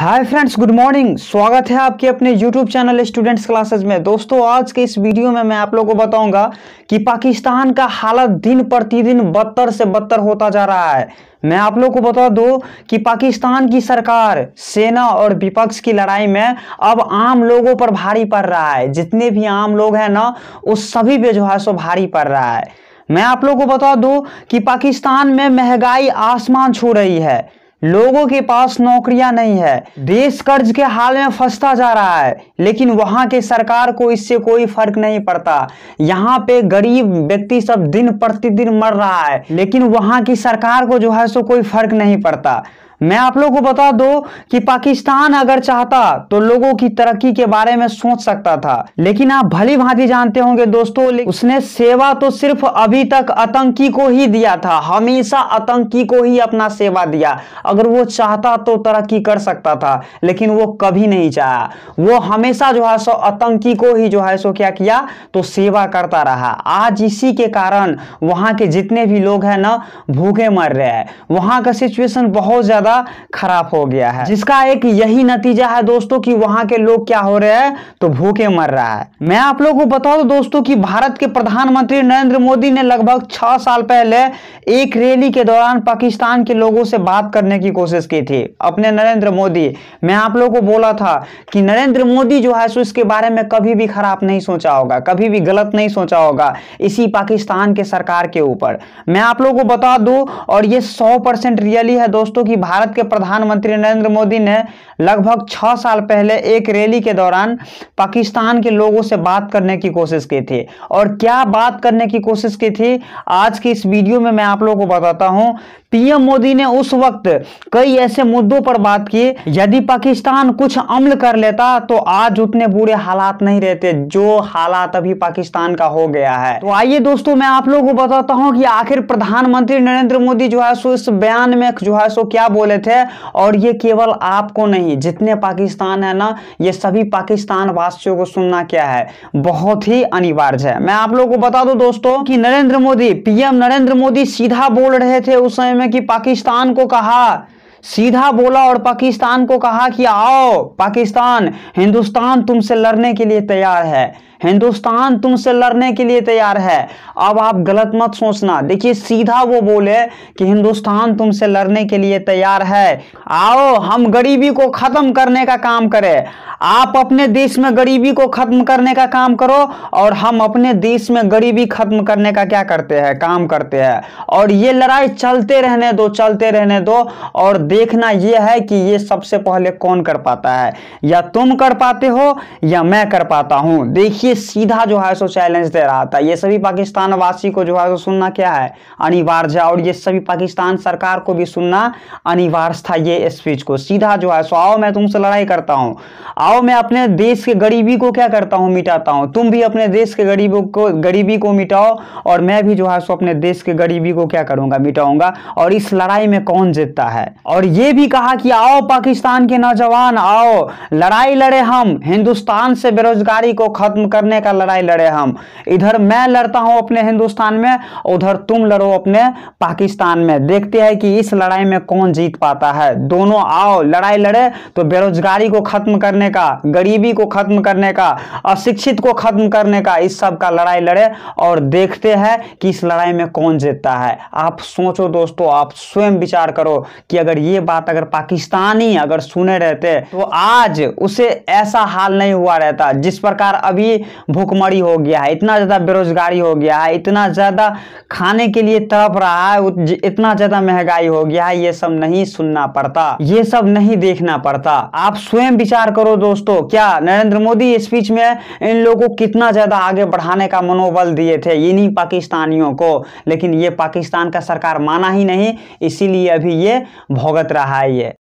hi friends good morning स्वागत है आपके अपने यूट्यूब चैनल स्टूडेंट्स क्लासेस में दोस्तों आज के इस वीडियो में मैं आप लोगों को बताऊंगा कि पाकिस्तान का हालत दिन प्रतिदिन बदतर से बदतर होता जा रहा है मैं आप लोग को बता दूं कि पाकिस्तान की सरकार सेना और विपक्ष की लड़ाई में अब आम लोगों पर भारी पड़ रहा है जितने भी आम लोग हैं ना उस सभी पे जो है सो भारी पड़ रहा है मैं आप लोग को बता दूँ कि पाकिस्तान में महंगाई आसमान छू रही है लोगों के पास नौकरियां नहीं है देश कर्ज के हाल में फंसता जा रहा है लेकिन वहां के सरकार को इससे कोई फर्क नहीं पड़ता यहाँ पे गरीब व्यक्ति सब दिन प्रतिदिन मर रहा है लेकिन वहां की सरकार को जो है सो कोई फर्क नहीं पड़ता मैं आप लोगों को बता दो कि पाकिस्तान अगर चाहता तो लोगों की तरक्की के बारे में सोच सकता था लेकिन आप भली भांति जानते होंगे दोस्तों उसने सेवा तो सिर्फ अभी तक आतंकी को ही दिया था हमेशा आतंकी को ही अपना सेवा दिया अगर वो चाहता तो तरक्की कर सकता था लेकिन वो कभी नहीं चाह वो हमेशा जो है सो आतंकी को ही जो है सो क्या किया तो सेवा करता रहा आज इसी के कारण वहां के जितने भी लोग हैं ना भूखे मर रहे हैं वहां का सिचुएशन बहुत ज़्यादा ज़्यादा खराब हो गया है जिसका एक यही नतीजा है दोस्तों कि वहां के लोग क्या हो रहे हैं तो भूखे मर रहा है मैं आप लोगों को बताऊँ तो दोस्तों की भारत के प्रधानमंत्री नरेंद्र मोदी ने लगभग छह साल पहले एक रैली के दौरान पाकिस्तान के लोगों से बात करने की कोशिश की थी अपने नरेंद्र मोदी मैं आप लोगों को बोला था कि नरेंद्र मोदी जो है सो इसके बारे में कभी भी खराब नहीं सोचा होगा कभी भी गलत नहीं सोचा होगा इसी पाकिस्तान के सरकार के ऊपर मैं आप लोगों को बता दूं और ये 100 परसेंट रियली है दोस्तों कि भारत भारत के प्रधानमंत्री नरेंद्र मोदी ने लगभग छह साल पहले एक रैली के दौरान पाकिस्तान के लोगों से बात करने की कोशिश की थी और क्या बात करने की कोशिश की थी आज की इस वीडियो में मैं आप लोगों को बताता हूं पीएम मोदी ने उस वक्त कई ऐसे मुद्दों पर बात की यदि पाकिस्तान कुछ अमल कर लेता तो आज उतने बुरे हालात नहीं रहते जो हालात अभी पाकिस्तान का हो गया है तो आइए दोस्तों मैं आप लोगों को बताता हूँ कि आखिर प्रधानमंत्री नरेंद्र मोदी जो है सो इस बयान में जो है सो क्या बोले प्लेट है और ये केवल आपको नहीं जितने पाकिस्तान है ना ये सभी पाकिस्तान वासियों को सुनना क्या है बहुत ही अनिवार्य है मैं आप लोगों को बता दू दोस्तों कि नरेंद्र मोदी पीएम नरेंद्र मोदी सीधा बोल रहे थे उस समय में कि पाकिस्तान को कहा सीधा बोला और पाकिस्तान को कहा कि आओ पाकिस्तान हिंदुस्तान तुमसे लड़ने के लिए तैयार है हिंदुस्तान तुमसे लड़ने के लिए तैयार है अब आप गलत मत सोचना देखिए सीधा वो बोले कि हिंदुस्तान तुमसे लड़ने के लिए तैयार है आओ हम गरीबी को ख़त्म करने का काम करें आप अपने देश में गरीबी को ख़त्म करने का काम करो और हम अपने देश में गरीबी ख़त्म करने का क्या करते हैं काम करते हैं और ये लड़ाई चलते रहने दो चलते रहने दो और देखना यह है कि यह सबसे पहले कौन कर पाता है या तुम कर पाते हो या मैं कर पाता हूं देखिए सीधा जो है सो चैलेंज दे रहा था यह सभी पाकिस्तान वासी को जो है सो सुनना क्या है अनिवार्य है और यह सभी पाकिस्तान सरकार को भी सुनना अनिवार्य था यह स्पीच को सीधा जो है सो आओ मैं तुमसे लड़ाई करता हूं आओ मैं अपने देश के गरीबी को क्या करता हूं मिटाता हूं तुम भी अपने देश के गरीबों को गरीबी को मिटाओ और मैं भी जो है सो अपने देश के गरीबी को क्या करूंगा मिटाऊंगा और इस लड़ाई में कौन जीतता है और और ये भी कहा कि आओ पाकिस्तान के नौजवान आओ लड़ाई लड़े हम हिंदुस्तान से बेरोजगारी को खत्म करने का लड़ाई लड़े हम इधर मैं लड़ता हूं अपने हिंदुस्तान में उधर तुम लड़ो अपने पाकिस्तान में देखते हैं कि इस लड़ाई में कौन जीत पाता है दोनों आओ लड़ाई लड़े तो बेरोजगारी को खत्म करने का गरीबी को खत्म करने का अशिक्षित को खत्म करने का इस सब का लड़ाई लड़े और देखते हैं कि इस लड़ाई में कौन जीतता है आप सोचो दोस्तों आप स्वयं विचार करो कि अगर ये ये बात अगर पाकिस्तानी अगर सुने रहते तो आज उसे ऐसा हाल नहीं हुआ रहता जिस प्रकार अभी भूखमरी हो गया है इतना ज़्यादा बेरोजगारी हो गया है इतना ज़्यादा खाने के लिए तड़प रहा है इतना ज़्यादा महंगाई हो गया है ये सब नहीं सुनना पड़ता ये सब नहीं देखना पड़ता आप स्वयं विचार करो दोस्तों क्या नरेंद्र मोदी स्पीच में इन लोगों को कितना ज़्यादा आगे बढ़ाने का मनोबल दिए थे इन्हीं पाकिस्तानियों को लेकिन ये पाकिस्तान का सरकार माना ही नहीं इसीलिए अभी ये भोगत रहा है ये